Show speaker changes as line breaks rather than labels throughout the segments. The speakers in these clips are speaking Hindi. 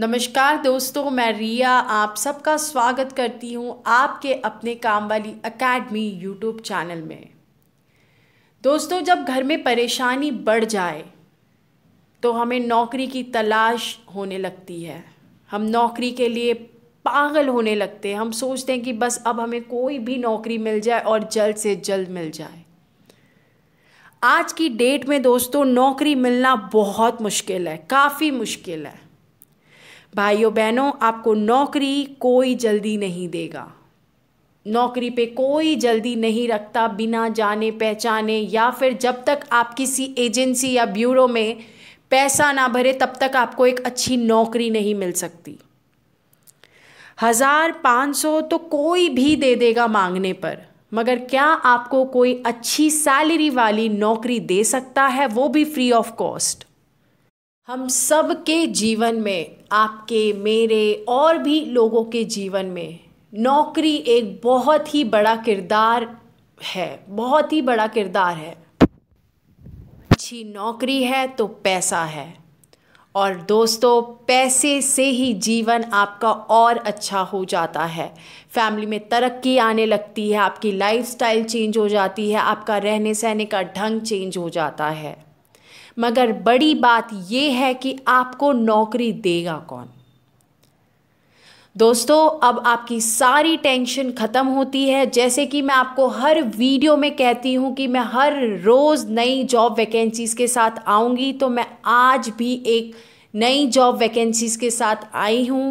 नमस्कार दोस्तों मैं रिया आप सबका स्वागत करती हूँ आपके अपने काम वाली अकेडमी यूट्यूब चैनल में दोस्तों जब घर में परेशानी बढ़ जाए तो हमें नौकरी की तलाश होने लगती है हम नौकरी के लिए पागल होने लगते हैं हम सोचते हैं कि बस अब हमें कोई भी नौकरी मिल जाए और जल्द से जल्द मिल जाए आज की डेट में दोस्तों नौकरी मिलना बहुत मुश्किल है काफ़ी मुश्किल है भाइयों बहनों आपको नौकरी कोई जल्दी नहीं देगा नौकरी पे कोई जल्दी नहीं रखता बिना जाने पहचाने या फिर जब तक आप किसी एजेंसी या ब्यूरो में पैसा ना भरे तब तक आपको एक अच्छी नौकरी नहीं मिल सकती हज़ार पाँच सौ तो कोई भी दे देगा मांगने पर मगर क्या आपको कोई अच्छी सैलरी वाली नौकरी दे सकता है वो भी फ्री ऑफ कॉस्ट हम सब के जीवन में आपके मेरे और भी लोगों के जीवन में नौकरी एक बहुत ही बड़ा किरदार है बहुत ही बड़ा किरदार है अच्छी नौकरी है तो पैसा है और दोस्तों पैसे से ही जीवन आपका और अच्छा हो जाता है फैमिली में तरक्की आने लगती है आपकी लाइफस्टाइल चेंज हो जाती है आपका रहने सहने का ढंग चेंज हो जाता है मगर बड़ी बात यह है कि आपको नौकरी देगा कौन दोस्तों अब आपकी सारी टेंशन ख़त्म होती है जैसे कि मैं आपको हर वीडियो में कहती हूं कि मैं हर रोज़ नई जॉब वैकेंसीज़ के साथ आऊँगी तो मैं आज भी एक नई जॉब वैकेंसीज़ के साथ आई हूँ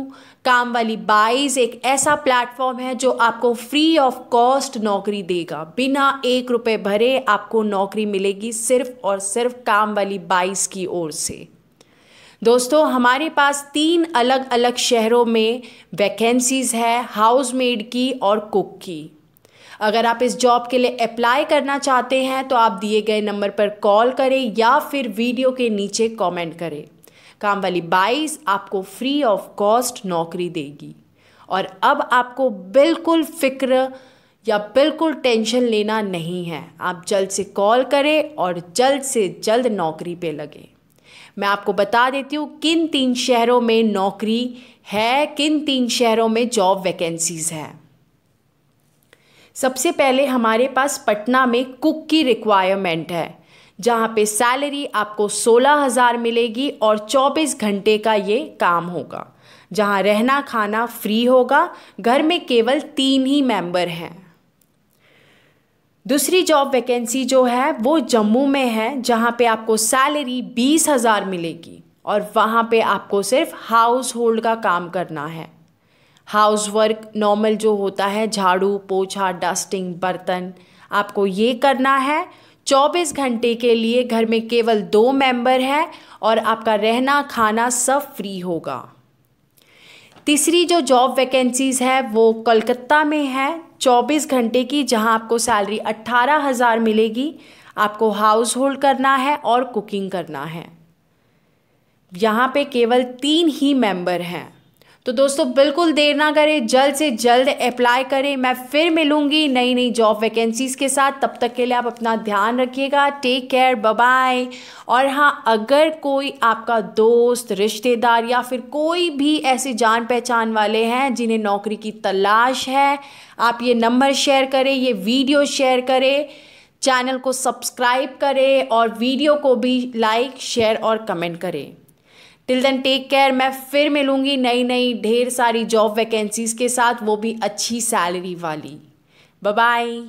काम वाली बाइज़ एक ऐसा प्लेटफॉर्म है जो आपको फ्री ऑफ कॉस्ट नौकरी देगा बिना एक रुपए भरे आपको नौकरी मिलेगी सिर्फ और सिर्फ काम वाली बाइज की ओर से दोस्तों हमारे पास तीन अलग अलग शहरों में वैकेंसीज़ है हाउस मेड की और कुक की अगर आप इस जॉब के लिए अप्लाई करना चाहते हैं तो आप दिए गए नंबर पर कॉल करें या फिर वीडियो के नीचे कमेंट करें काम वाली बाईस आपको फ्री ऑफ कॉस्ट नौकरी देगी और अब आपको बिल्कुल फिक्र या बिल्कुल टेंशन लेना नहीं है आप जल्द से कॉल करें और जल्द से जल्द नौकरी पे लगें मैं आपको बता देती हूँ किन तीन शहरों में नौकरी है किन तीन शहरों में जॉब वैकेंसीज है सबसे पहले हमारे पास पटना में कुक की रिक्वायरमेंट है जहां पे सैलरी आपको सोलह हज़ार मिलेगी और चौबीस घंटे का ये काम होगा जहां रहना खाना फ्री होगा घर में केवल तीन ही मेंबर हैं दूसरी जॉब वैकेंसी जो है वो जम्मू में है जहां पे आपको सैलरी बीस हज़ार मिलेगी और वहां पे आपको सिर्फ हाउस होल्ड का काम करना है हाउस वर्क नॉर्मल जो होता है झाड़ू पोछा डस्टिंग बर्तन आपको ये करना है चौबीस घंटे के लिए घर में केवल दो मेंबर हैं और आपका रहना खाना सब फ्री होगा तीसरी जो जॉब वैकेंसीज़ है वो कोलकाता में है चौबीस घंटे की जहां आपको सैलरी अट्ठारह हज़ार मिलेगी आपको हाउस होल्ड करना है और कुकिंग करना है यहाँ पे केवल तीन ही मेंबर हैं तो दोस्तों बिल्कुल देर ना करें जल्द से जल्द अप्लाई करें मैं फिर मिलूंगी नई नई जॉब वैकेंसीज़ के साथ तब तक के लिए आप अपना ध्यान रखिएगा टेक केयर बाय और हाँ अगर कोई आपका दोस्त रिश्तेदार या फिर कोई भी ऐसे जान पहचान वाले हैं जिन्हें नौकरी की तलाश है आप ये नंबर शेयर करें ये वीडियो शेयर करें चैनल को सब्सक्राइब करें और वीडियो को भी लाइक शेयर और कमेंट करें टिल देन टेक केयर मैं फिर मिलूँगी नई नई ढेर सारी जॉब वैकेंसीज़ के साथ वो भी अच्छी सैलरी वाली बाय